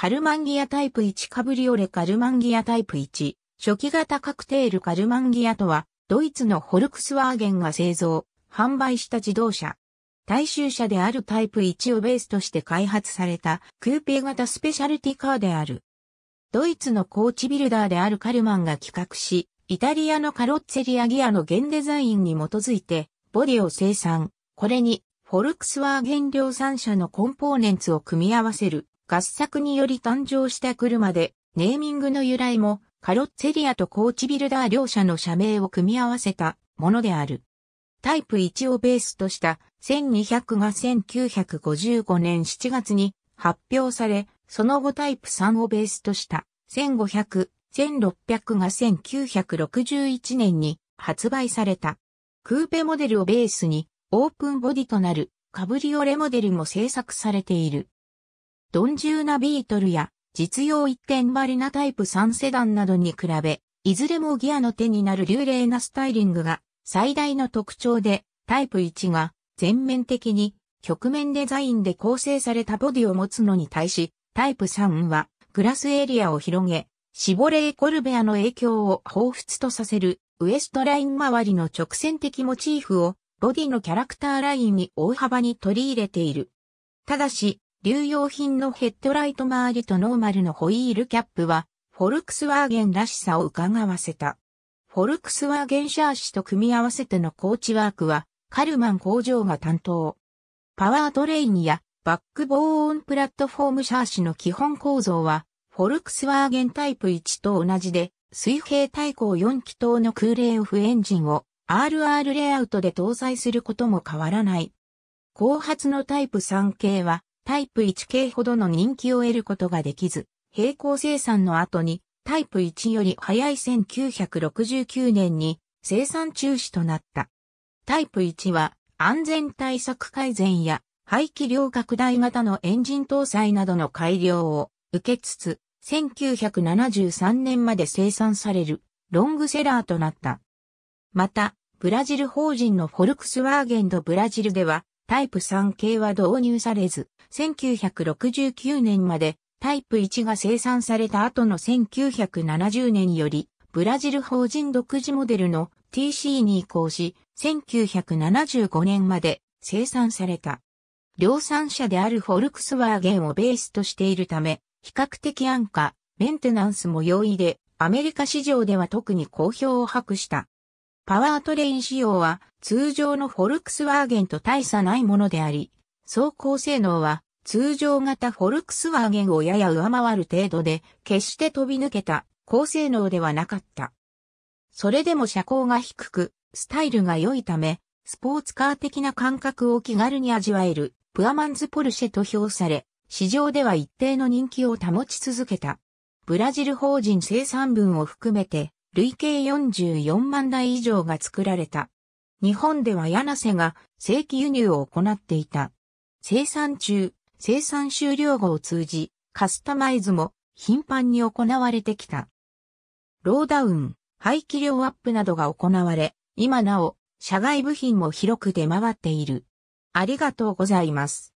カルマンギアタイプ1カブリオレカルマンギアタイプ1、初期型カクテールカルマンギアとは、ドイツのホルクスワーゲンが製造、販売した自動車。大衆車であるタイプ1をベースとして開発されたクーペ型スペシャルティカーである。ドイツのコーチビルダーであるカルマンが企画し、イタリアのカロッツェリアギアの原デザインに基づいて、ボディを生産。これに、フォルクスワーゲン量産車のコンポーネンツを組み合わせる合作により誕生した車で、ネーミングの由来も、カロッツェリアとコーチビルダー両社の社名を組み合わせたものである。タイプ1をベースとした1200が1955年7月に発表され、その後タイプ3をベースとした1500、1600が1961年に発売された。クーペモデルをベースにオープンボディとなるカブリオレモデルも製作されている。ドンジューナビートルや実用一点張りなタイプ3セダンなどに比べ、いずれもギアの手になる流麗なスタイリングが最大の特徴で、タイプ1が全面的に曲面デザインで構成されたボディを持つのに対し、タイプ3はグラスエリアを広げ、シボレー・コルベアの影響を彷彿とさせるウエストライン周りの直線的モチーフをボディのキャラクターラインに大幅に取り入れている。ただし、流用品のヘッドライト周りとノーマルのホイールキャップは、フォルクスワーゲンらしさを伺わせた。フォルクスワーゲンシャーシと組み合わせてのコーチワークは、カルマン工場が担当。パワートレインやバックボーンプラットフォームシャーシの基本構造は、フォルクスワーゲンタイプ1と同じで、水平対向4気筒の空冷オフエンジンを RR レイアウトで搭載することも変わらない。後発のタイプ3系は、タイプ1系ほどの人気を得ることができず、並行生産の後にタイプ1より早い1969年に生産中止となった。タイプ1は安全対策改善や排気量拡大型のエンジン搭載などの改良を受けつつ、1973年まで生産されるロングセラーとなった。また、ブラジル法人のフォルクスワーゲンドブラジルでは、タイプ3系は導入されず、1969年までタイプ1が生産された後の1970年より、ブラジル法人独自モデルの TC に移行し、1975年まで生産された。量産車であるフォルクスワーゲンをベースとしているため、比較的安価、メンテナンスも容易で、アメリカ市場では特に好評を博した。パワートレイン仕様は通常のフォルクスワーゲンと大差ないものであり、走行性能は通常型フォルクスワーゲンをやや上回る程度で、決して飛び抜けた高性能ではなかった。それでも車高が低く、スタイルが良いため、スポーツカー的な感覚を気軽に味わえる、プアマンズポルシェと評され、市場では一定の人気を保ち続けた。ブラジル法人生産分を含めて、累計44万台以上が作られた。日本では柳瀬が正規輸入を行っていた。生産中、生産終了後を通じ、カスタマイズも頻繁に行われてきた。ローダウン、排気量アップなどが行われ、今なお、社外部品も広く出回っている。ありがとうございます。